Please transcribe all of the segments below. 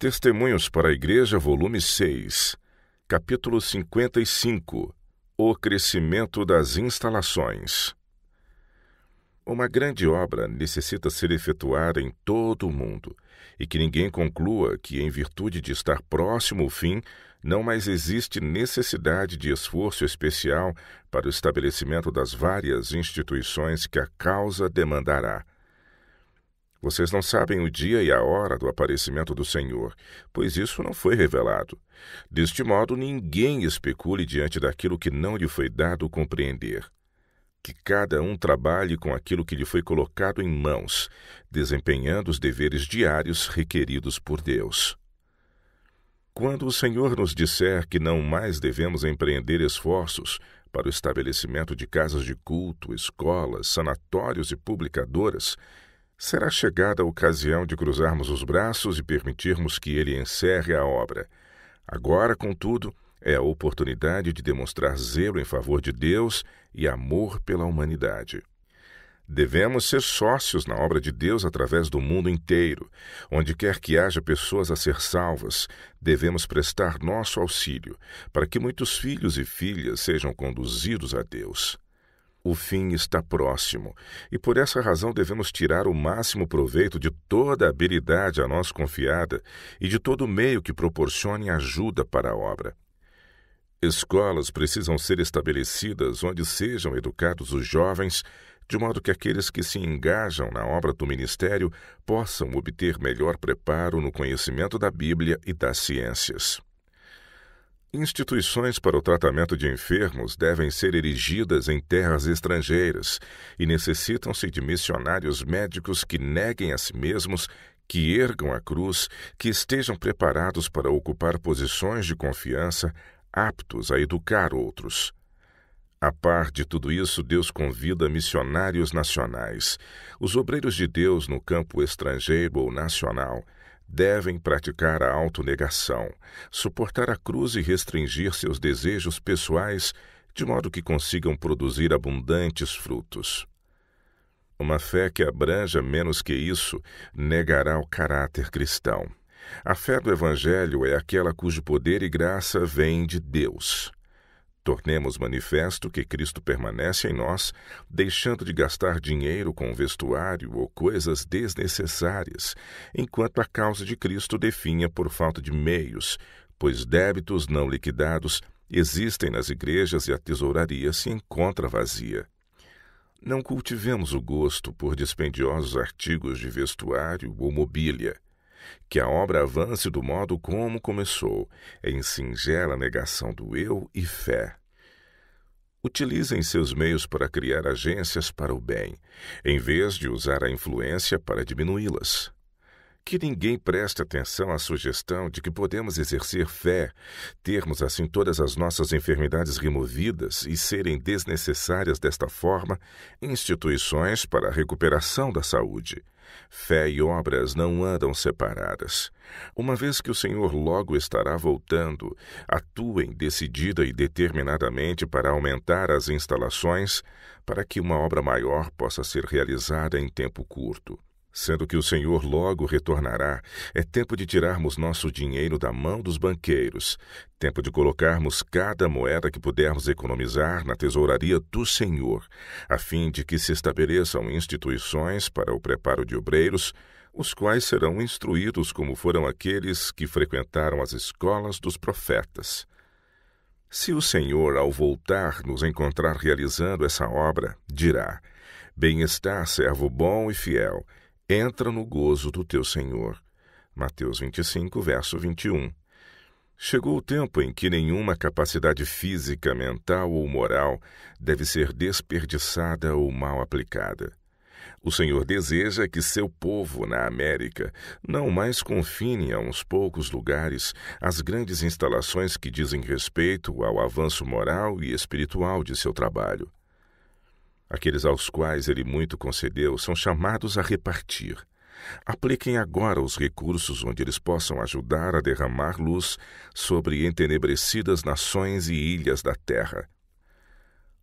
Testemunhos para a Igreja, volume 6, capítulo 55 O crescimento das instalações. Uma grande obra necessita ser efetuada em todo o mundo, e que ninguém conclua que, em virtude de estar próximo ao fim, não mais existe necessidade de esforço especial para o estabelecimento das várias instituições que a causa demandará. Vocês não sabem o dia e a hora do aparecimento do Senhor, pois isso não foi revelado. Deste modo, ninguém especule diante daquilo que não lhe foi dado compreender. Que cada um trabalhe com aquilo que lhe foi colocado em mãos, desempenhando os deveres diários requeridos por Deus. Quando o Senhor nos disser que não mais devemos empreender esforços para o estabelecimento de casas de culto, escolas, sanatórios e publicadoras, será chegada a ocasião de cruzarmos os braços e permitirmos que ele encerre a obra. Agora, contudo, é a oportunidade de demonstrar zelo em favor de Deus e amor pela humanidade. Devemos ser sócios na obra de Deus através do mundo inteiro. Onde quer que haja pessoas a ser salvas, devemos prestar nosso auxílio, para que muitos filhos e filhas sejam conduzidos a Deus. O fim está próximo, e por essa razão devemos tirar o máximo proveito de toda a habilidade a nós confiada e de todo meio que proporcione ajuda para a obra. Escolas precisam ser estabelecidas onde sejam educados os jovens, de modo que aqueles que se engajam na obra do ministério possam obter melhor preparo no conhecimento da Bíblia e das ciências. Instituições para o tratamento de enfermos devem ser erigidas em terras estrangeiras e necessitam-se de missionários médicos que neguem a si mesmos, que ergam a cruz, que estejam preparados para ocupar posições de confiança, aptos a educar outros. A par de tudo isso, Deus convida missionários nacionais, os obreiros de Deus no campo estrangeiro ou nacional devem praticar a autonegação, suportar a cruz e restringir seus desejos pessoais de modo que consigam produzir abundantes frutos. Uma fé que abranja menos que isso negará o caráter cristão. A fé do Evangelho é aquela cujo poder e graça vêm de Deus. Tornemos manifesto que Cristo permanece em nós, deixando de gastar dinheiro com vestuário ou coisas desnecessárias, enquanto a causa de Cristo definha por falta de meios, pois débitos não liquidados existem nas igrejas e a tesouraria se encontra vazia. Não cultivemos o gosto por dispendiosos artigos de vestuário ou mobília que a obra avance do modo como começou, em singela negação do eu e fé. Utilizem seus meios para criar agências para o bem, em vez de usar a influência para diminuí-las. Que ninguém preste atenção à sugestão de que podemos exercer fé, termos assim todas as nossas enfermidades removidas e serem desnecessárias desta forma instituições para a recuperação da saúde. Fé e obras não andam separadas. Uma vez que o Senhor logo estará voltando, atuem decidida e determinadamente para aumentar as instalações, para que uma obra maior possa ser realizada em tempo curto sendo que o Senhor logo retornará, é tempo de tirarmos nosso dinheiro da mão dos banqueiros, tempo de colocarmos cada moeda que pudermos economizar na tesouraria do Senhor, a fim de que se estabeleçam instituições para o preparo de obreiros, os quais serão instruídos como foram aqueles que frequentaram as escolas dos profetas. Se o Senhor, ao voltar, nos encontrar realizando essa obra, dirá: Bem-está, servo bom e fiel entra no gozo do teu Senhor. Mateus 25, verso 21. Chegou o tempo em que nenhuma capacidade física, mental ou moral deve ser desperdiçada ou mal aplicada. O Senhor deseja que seu povo na América não mais confine a uns poucos lugares as grandes instalações que dizem respeito ao avanço moral e espiritual de seu trabalho. Aqueles aos quais ele muito concedeu são chamados a repartir. Apliquem agora os recursos onde eles possam ajudar a derramar luz sobre entenebrecidas nações e ilhas da terra.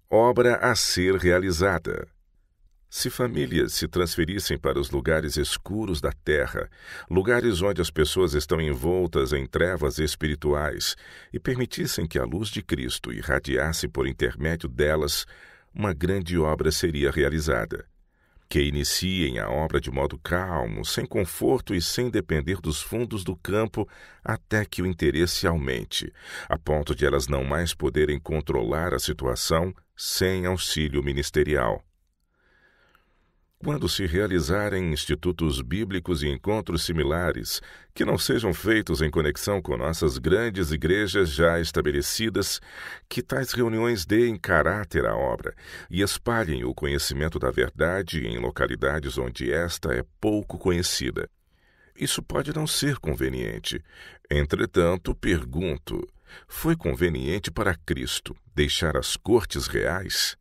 Obra a ser realizada. Se famílias se transferissem para os lugares escuros da terra, lugares onde as pessoas estão envoltas em trevas espirituais, e permitissem que a luz de Cristo irradiasse por intermédio delas, uma grande obra seria realizada. Que iniciem a obra de modo calmo, sem conforto e sem depender dos fundos do campo, até que o interesse aumente, a ponto de elas não mais poderem controlar a situação sem auxílio ministerial quando se realizarem institutos bíblicos e encontros similares que não sejam feitos em conexão com nossas grandes igrejas já estabelecidas, que tais reuniões deem caráter à obra e espalhem o conhecimento da verdade em localidades onde esta é pouco conhecida. Isso pode não ser conveniente. Entretanto, pergunto: foi conveniente para Cristo deixar as cortes reais?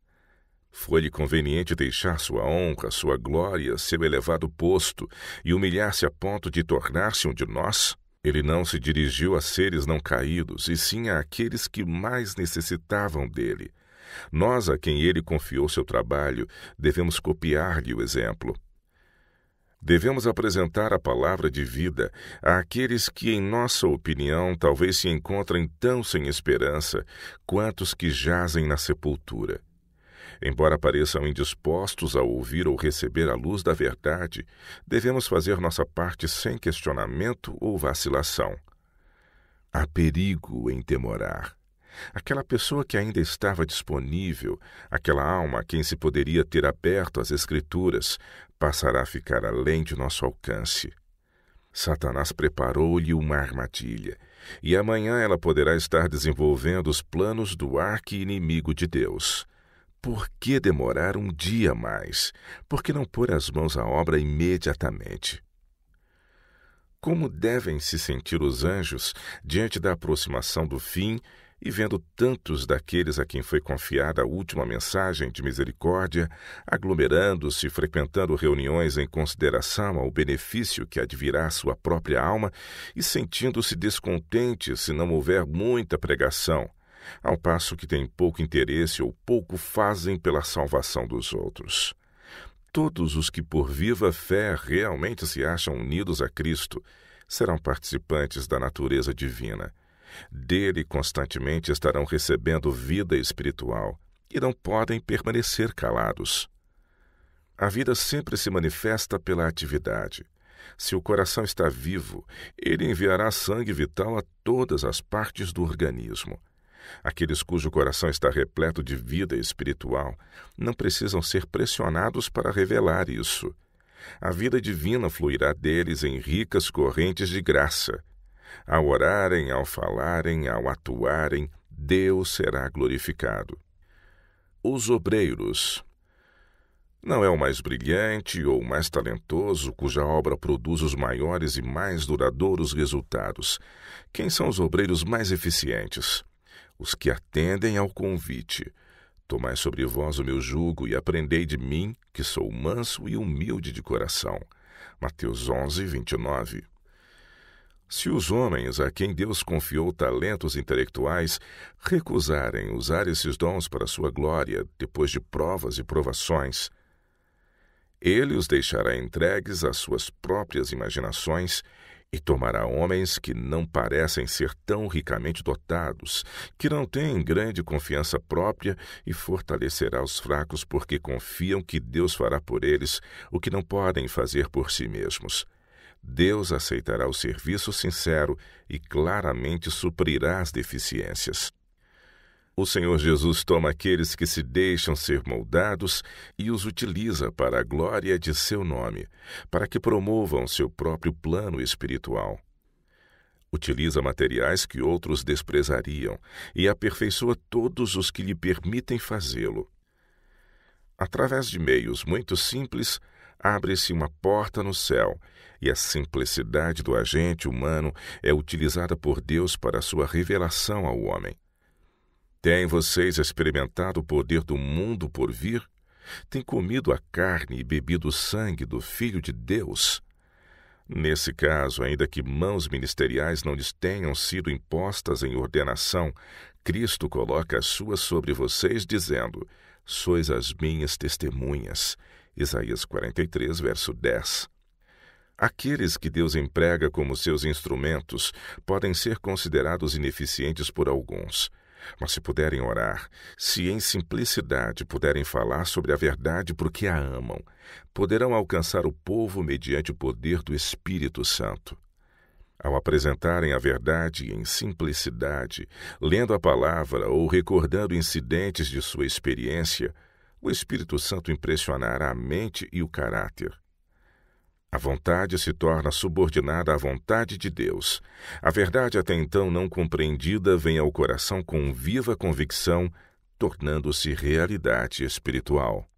Foi-lhe conveniente deixar sua honra, sua glória, seu elevado posto e humilhar-se a ponto de tornar-se um de nós? Ele não se dirigiu a seres não caídos, e sim àqueles que mais necessitavam dele. Nós, a quem ele confiou seu trabalho, devemos copiar-lhe o exemplo. Devemos apresentar a palavra de vida àqueles que, em nossa opinião, talvez se encontrem tão sem esperança quanto os que jazem na sepultura. Embora pareçam indispostos a ouvir ou receber a luz da verdade, devemos fazer nossa parte sem questionamento ou vacilação. Há perigo em demorar Aquela pessoa que ainda estava disponível, aquela alma a quem se poderia ter aberto as Escrituras, passará a ficar além de nosso alcance. Satanás preparou-lhe uma armadilha, e amanhã ela poderá estar desenvolvendo os planos do arque-inimigo de Deus. Por que demorar um dia mais? Por que não pôr as mãos à obra imediatamente? Como devem se sentir os anjos diante da aproximação do fim e vendo tantos daqueles a quem foi confiada a última mensagem de misericórdia, aglomerando-se, frequentando reuniões em consideração ao benefício que advirá sua própria alma e sentindo-se descontentes se não houver muita pregação, ao passo que têm pouco interesse ou pouco fazem pela salvação dos outros. Todos os que por viva fé realmente se acham unidos a Cristo serão participantes da natureza divina. Dele constantemente estarão recebendo vida espiritual e não podem permanecer calados. A vida sempre se manifesta pela atividade. Se o coração está vivo, ele enviará sangue vital a todas as partes do organismo. Aqueles cujo coração está repleto de vida espiritual não precisam ser pressionados para revelar isso. A vida divina fluirá deles em ricas correntes de graça. Ao orarem, ao falarem, ao atuarem, Deus será glorificado. Os obreiros. Não é o mais brilhante ou o mais talentoso cuja obra produz os maiores e mais duradouros resultados. Quem são os obreiros mais eficientes? os que atendem ao convite. Tomai sobre vós o meu jugo e aprendei de mim, que sou manso e humilde de coração. Mateus 11, 29. Se os homens a quem Deus confiou talentos intelectuais recusarem usar esses dons para sua glória depois de provas e provações, ele os deixará entregues às suas próprias imaginações e tomará homens que não parecem ser tão ricamente dotados, que não têm grande confiança própria, e fortalecerá os fracos porque confiam que Deus fará por eles o que não podem fazer por si mesmos. Deus aceitará o serviço sincero e claramente suprirá as deficiências. O Senhor Jesus toma aqueles que se deixam ser moldados e os utiliza para a glória de seu nome, para que promovam seu próprio plano espiritual. Utiliza materiais que outros desprezariam e aperfeiçoa todos os que lhe permitem fazê-lo. Através de meios muito simples, abre-se uma porta no céu, e a simplicidade do agente humano é utilizada por Deus para sua revelação ao homem. Têm vocês experimentado o poder do mundo por vir? Têm comido a carne e bebido o sangue do Filho de Deus? Nesse caso, ainda que mãos ministeriais não lhes tenham sido impostas em ordenação, Cristo coloca as suas sobre vocês, dizendo: Sois as minhas testemunhas. Isaías 43, verso 10. Aqueles que Deus emprega como seus instrumentos podem ser considerados ineficientes por alguns. Mas se puderem orar, se em simplicidade puderem falar sobre a verdade porque a amam, poderão alcançar o povo mediante o poder do Espírito Santo. Ao apresentarem a verdade em simplicidade, lendo a palavra ou recordando incidentes de sua experiência, o Espírito Santo impressionará a mente e o caráter. A vontade se torna subordinada à vontade de Deus. A verdade até então não compreendida vem ao coração com viva convicção, tornando-se realidade espiritual.